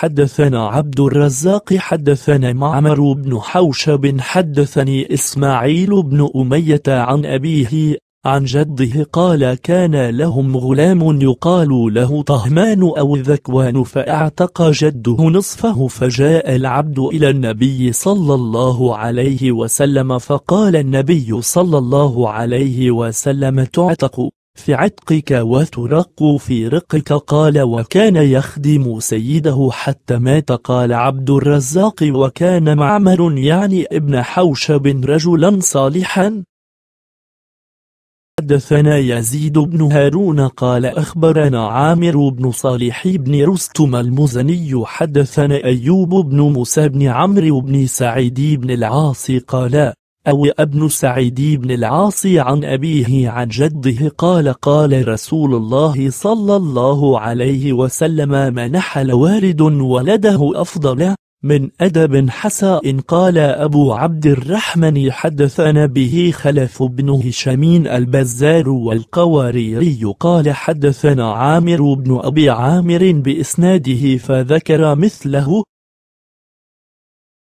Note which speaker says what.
Speaker 1: حدثنا عبد الرزاق حدثنا معمر بن حوشب حدثني إسماعيل بن أمية عن أبيه عن جده قال كان لهم غلام يقال له طهمان أو ذكوان فاعتق جده نصفه فجاء العبد إلى النبي صلى الله عليه وسلم فقال النبي صلى الله عليه وسلم تعتق في عتقك وترق في رقك قال وكان يخدم سيده حتى مات قال عبد الرزاق وكان معمر يعني ابن حوشب رجلا صالحا حدثنا يزيد بن هارون قال أخبرنا عامر بن صالح بن رستم المزني حدثنا أيوب بن موسى بن عمرو بن سعيد بن العاص قال أو ابن سعيد بن العاص عن أبيه عن جده قال قال رسول الله صلى الله عليه وسلم ما نحل والد ولده أفضل من أدب حساء قال أبو عبد الرحمن حدثنا به خلف بن هشام البزار والقواريري قال حدثنا عامر بن أبي عامر بإسناده فذكر مثله